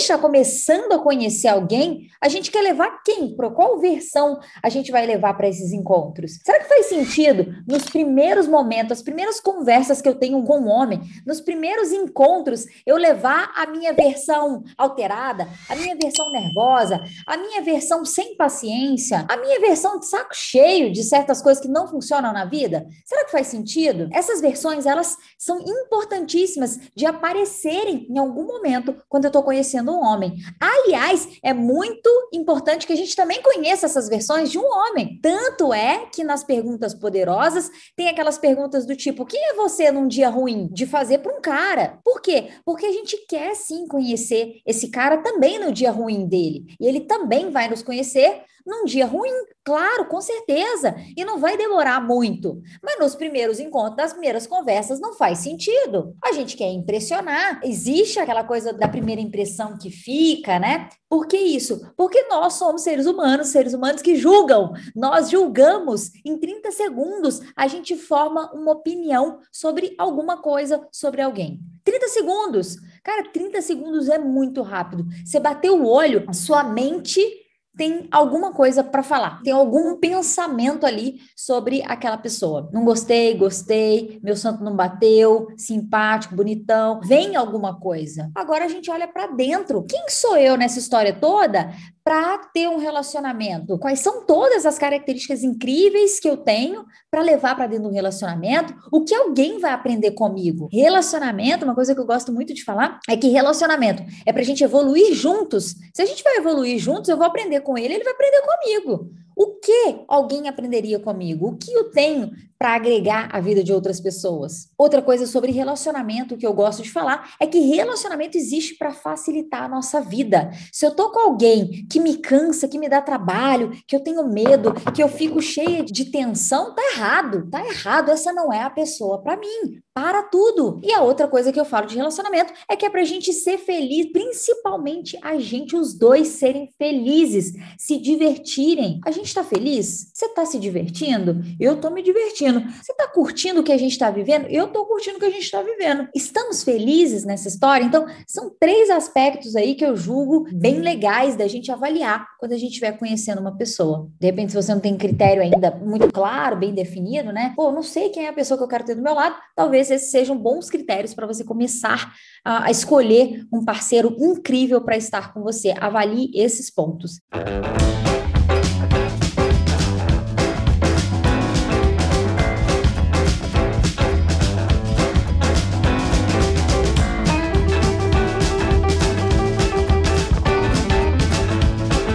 gente está começando a conhecer alguém, a gente quer levar quem? Para qual versão a gente vai levar para esses encontros? Será que faz sentido nos primeiros momentos, as primeiras conversas que eu tenho com um homem, nos primeiros encontros, eu levar a minha versão alterada, a minha versão nervosa, a minha versão sem paciência, a minha versão de saco cheio de certas coisas que não funcionam na vida? Será que faz sentido? Essas versões, elas são importantíssimas de aparecerem em algum momento quando eu estou conhecendo do homem. Aliás, é muito importante que a gente também conheça essas versões de um homem. Tanto é que nas perguntas poderosas tem aquelas perguntas do tipo: quem é você num dia ruim? De fazer para um cara. Por quê? Porque a gente quer sim conhecer esse cara também no dia ruim dele. E ele também vai nos conhecer num dia ruim, Claro, com certeza. E não vai demorar muito. Mas nos primeiros encontros, nas primeiras conversas, não faz sentido. A gente quer impressionar. Existe aquela coisa da primeira impressão que fica, né? Por que isso? Porque nós somos seres humanos, seres humanos que julgam. Nós julgamos em 30 segundos, a gente forma uma opinião sobre alguma coisa, sobre alguém. 30 segundos. Cara, 30 segundos é muito rápido. Você bateu o olho, a sua mente tem alguma coisa para falar, tem algum pensamento ali sobre aquela pessoa. Não gostei, gostei, meu santo não bateu, simpático, bonitão, vem alguma coisa. Agora a gente olha para dentro. Quem sou eu nessa história toda para ter um relacionamento? Quais são todas as características incríveis que eu tenho para levar para dentro do relacionamento? O que alguém vai aprender comigo? Relacionamento, uma coisa que eu gosto muito de falar, é que relacionamento é para a gente evoluir juntos. Se a gente vai evoluir juntos, eu vou aprender com ele, ele vai aprender comigo. O que alguém aprenderia comigo? O que eu tenho para agregar a vida de outras pessoas. Outra coisa sobre relacionamento que eu gosto de falar é que relacionamento existe para facilitar a nossa vida. Se eu tô com alguém que me cansa, que me dá trabalho, que eu tenho medo, que eu fico cheia de tensão, tá errado, tá errado, essa não é a pessoa para mim para tudo. E a outra coisa que eu falo de relacionamento é que é para a gente ser feliz, principalmente a gente, os dois, serem felizes, se divertirem. A gente está feliz? Você está se divertindo? Eu estou me divertindo. Você está curtindo o que a gente está vivendo? Eu estou curtindo o que a gente está vivendo. Estamos felizes nessa história? Então, são três aspectos aí que eu julgo bem legais da gente avaliar quando a gente estiver conhecendo uma pessoa. De repente, se você não tem critério ainda muito claro, bem definido, né? Pô, não sei quem é a pessoa que eu quero ter do meu lado, talvez talvez esses sejam bons critérios para você começar a, a escolher um parceiro incrível para estar com você. Avalie esses pontos.